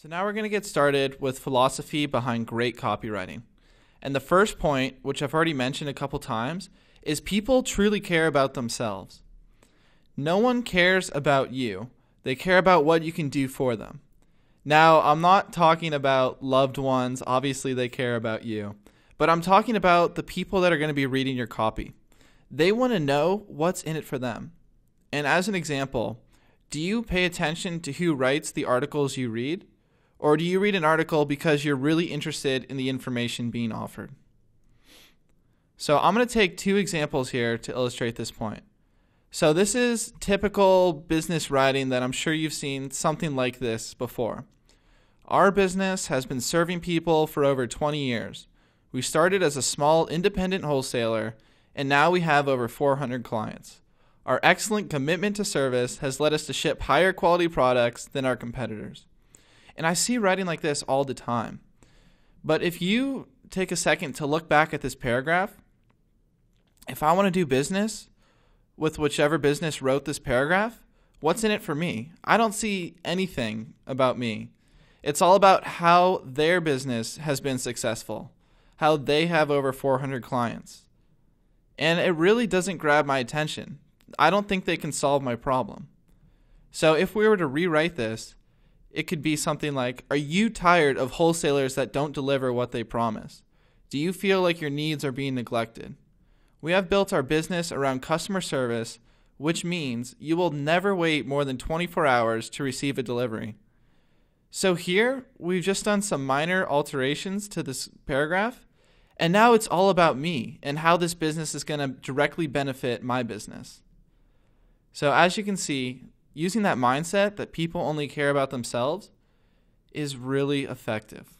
So now we're going to get started with philosophy behind great copywriting. And the first point, which I've already mentioned a couple times, is people truly care about themselves. No one cares about you. They care about what you can do for them. Now, I'm not talking about loved ones, obviously, they care about you, but I'm talking about the people that are going to be reading your copy. They want to know what's in it for them. And as an example, do you pay attention to who writes the articles you read? Or do you read an article because you're really interested in the information being offered? So I'm going to take two examples here to illustrate this point. So this is typical business writing that I'm sure you've seen something like this before. Our business has been serving people for over 20 years. We started as a small independent wholesaler, and now we have over 400 clients. Our excellent commitment to service has led us to ship higher quality products than our competitors. And I see writing like this all the time. But if you take a second to look back at this paragraph, if I want to do business with whichever business wrote this paragraph, what's in it for me? I don't see anything about me. It's all about how their business has been successful, how they have over 400 clients. And it really doesn't grab my attention. I don't think they can solve my problem. So if we were to rewrite this, it could be something like Are you tired of wholesalers that don't deliver what they promise? Do you feel like your needs are being neglected? We have built our business around customer service, which means you will never wait more than 24 hours to receive a delivery. So here, we've just done some minor alterations to this paragraph, and now it's all about me and how this business is going to directly benefit my business. So as you can see, using that mindset that people only care about themselves is really effective.